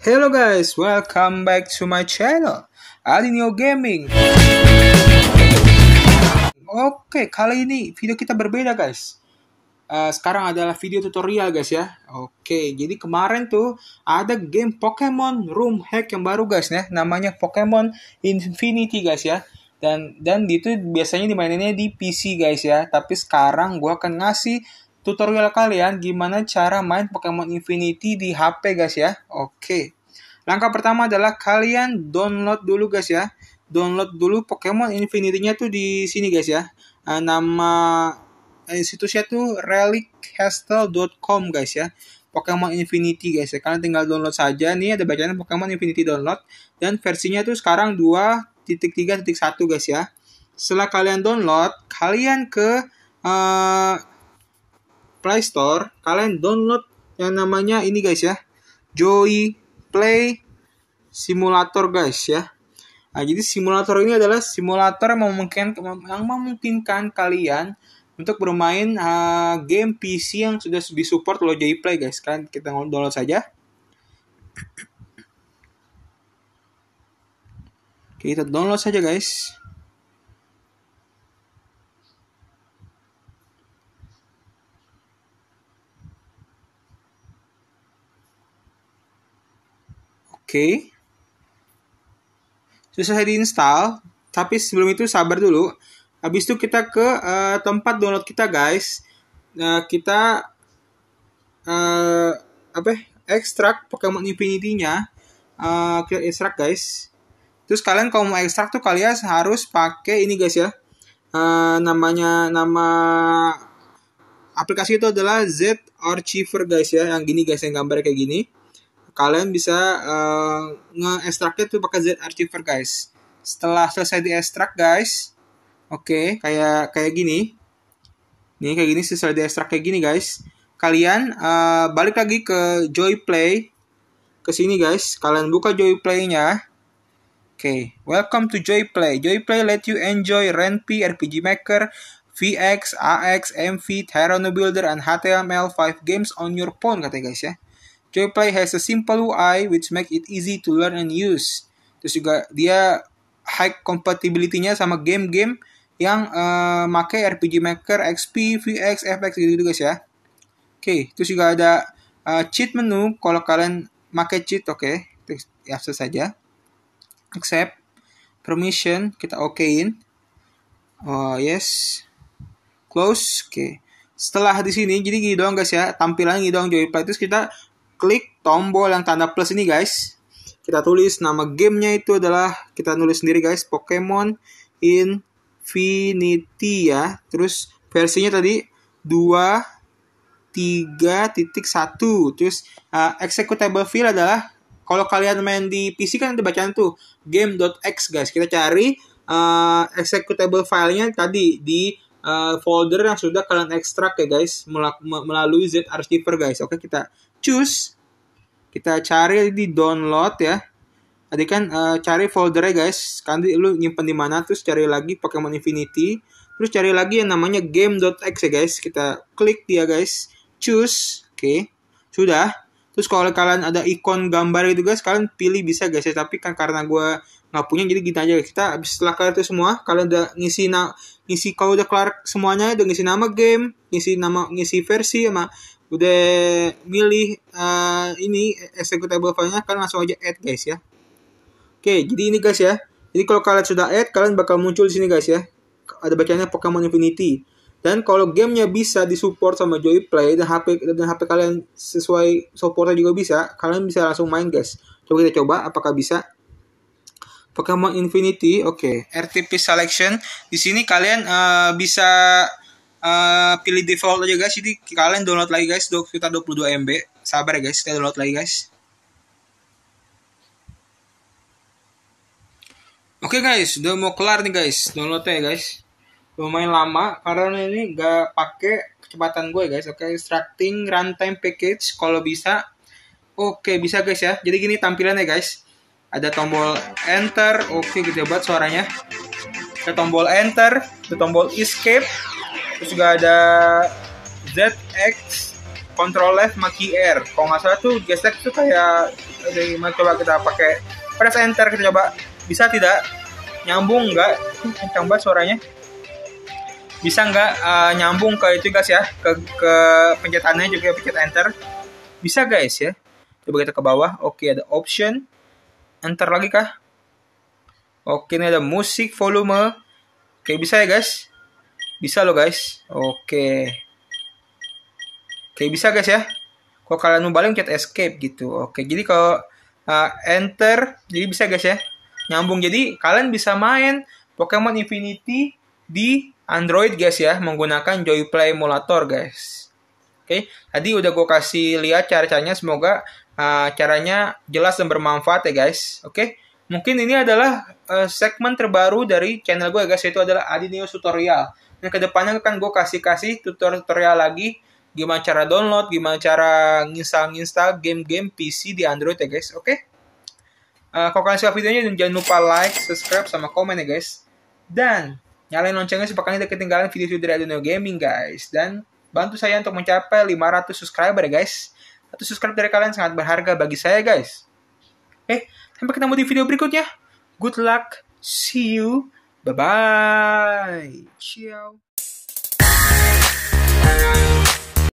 Hello guys, welcome back to my channel Adinio Gaming Oke, kali ini video kita berbeda guys uh, Sekarang adalah video tutorial guys ya Oke, jadi kemarin tuh ada game Pokemon Room Hack yang baru guys ya Namanya Pokemon Infinity guys ya dan dan itu biasanya dimaininnya di PC guys ya tapi sekarang gue akan ngasih tutorial kalian gimana cara main Pokemon Infinity di HP guys ya. Oke. Langkah pertama adalah kalian download dulu guys ya. Download dulu Pokemon Infinity-nya tuh di sini guys ya. Eh, nama institusinya tuh reliccastle.com guys ya. Pokemon Infinity guys ya. Kalian tinggal download saja. Nih ada bacaan Pokemon Infinity download dan versinya tuh sekarang 2.3.1 guys ya. Setelah kalian download, kalian ke uh, Play Store, kalian download yang namanya ini guys ya. Joy Play Simulator guys ya. Nah, jadi simulator ini adalah simulator yang memungkinkan, yang memungkinkan kalian untuk bermain uh, game PC yang sudah disupport oleh Joy Play guys kan kita download saja. kita download saja guys. okay. susah diinstal tapi sebelum itu sabar dulu habis itu kita ke uh, tempat download kita guys nah kita uh, apa ya, ekstrak Pokemon Infinity-nya uh, ekstrak guys terus kalian kalau mau ekstrak tuh kalian harus pakai ini guys ya uh, namanya nama aplikasi itu adalah Z Archiver guys ya yang gini guys yang gambar kayak gini kalian bisa uh, nge-extractnya tuh pakai Z archiver guys. Setelah selesai di extract guys, oke, okay, kayak kayak gini. Nih kayak gini selesai di extract kayak gini guys. Kalian uh, balik lagi ke JoyPlay, Play ke sini guys. Kalian buka Joy nya Oke, okay. welcome to JoyPlay. JoyPlay let you enjoy Renpy RPG Maker VX, AX, MV, Terrano Builder, and HTML5 games on your phone katanya guys ya. Joyplay has a simple UI which make it easy to learn and use. Terus juga dia high compatibility-nya sama game-game yang uh, make RPG Maker, XP, VX, FX gitu-gitu guys ya. Oke, okay, terus juga ada uh, cheat menu kalau kalian make cheat oke. Okay. Terus ya, saja. Accept permission kita okein. Oh, yes. Close. Oke. Okay. Setelah di sini jadi gitu doang guys ya, tampilan gitu doang Joyplay. terus kita klik tombol yang tanda plus ini guys kita tulis nama gamenya itu adalah kita nulis sendiri guys Pokemon Infinity ya terus versinya tadi 2 satu. terus uh, executable file adalah kalau kalian main di PC kan ada bacaan tuh game.x guys kita cari uh, executable filenya tadi di uh, folder yang sudah kalian ekstrak ya guys melalui z archiver guys oke kita choose kita cari di download ya tadi kan uh, cari foldernya guys kan lu nyimpan di mana terus cari lagi Pokemon Infinity terus cari lagi yang namanya game.exe ya guys kita klik dia guys choose oke okay. sudah terus kalau kalian ada ikon gambar gitu guys kalian pilih bisa guys ya tapi kan karena gue nggak punya jadi gitu aja kita habis setelah kalian itu semua kalian udah ngisi na ngisi kalau udah kelar semuanya udah ngisi nama game ngisi nama ngisi versi sama udah milih uh, ini executable filenya kan langsung aja add guys ya oke jadi ini guys ya jadi kalau kalian sudah add kalian bakal muncul di sini guys ya ada bacanya Pokemon Infinity dan kalau gamenya bisa disupport sama Joyplay dan HP dan HP kalian sesuai supportnya juga bisa kalian bisa langsung main guys coba kita coba apakah bisa Pokemon Infinity oke okay. RTP selection di sini kalian uh, bisa Eh, pilih default aja guys jadi kalian download lagi guys kita 22 MB sabar ya guys kita download lagi guys Oke okay guys, udah mau kelar nih guys, download ya guys. Lumayan lama karena ini nggak pakai kecepatan gue guys. Oke, okay, extracting runtime package kalau bisa. Oke, okay, bisa guys ya. Jadi gini tampilannya guys. Ada tombol enter, oke okay, gede banget suaranya. ke tombol enter, ke tombol escape, terus juga ada ZX Control Left Maki Air kalau nggak salah tuh gesek tuh kayak dari mana coba kita pakai press enter kita coba bisa tidak nyambung nggak kencang banget suaranya bisa nggak uh, nyambung ke itu guys ya ke, ke pencetannya juga pencet enter bisa guys ya coba kita ke bawah oke ada option enter lagi kah oke ini ada musik volume oke bisa ya guys bisa loh guys. Oke. Oke bisa guys ya. kok kalian mau balik escape gitu. Oke jadi kalau uh, enter jadi bisa guys ya. Nyambung jadi kalian bisa main Pokemon Infinity di Android guys ya menggunakan Joyplay emulator guys. Oke, tadi udah gue kasih lihat cara-caranya semoga uh, caranya jelas dan bermanfaat ya guys. Oke. Mungkin ini adalah uh, segmen terbaru dari channel gue guys, yaitu adalah Adi Neo Tutorial. Nah, kedepannya kan gue kasih-kasih tutorial-tutorial lagi, gimana cara download, gimana cara nginstal-nginstal game-game PC di Android ya guys, oke? Okay? Uh, eh, kalau kalian suka videonya, jangan lupa like, subscribe, sama komen ya guys. Dan, nyalain loncengnya supaya kalian tidak ketinggalan video-video dari Neo Gaming guys. Dan, bantu saya untuk mencapai 500 subscriber ya guys. Satu subscribe dari kalian sangat berharga bagi saya guys. Eh, Sampai ketemu di video berikutnya. Good luck. See you. Bye-bye. Ciao.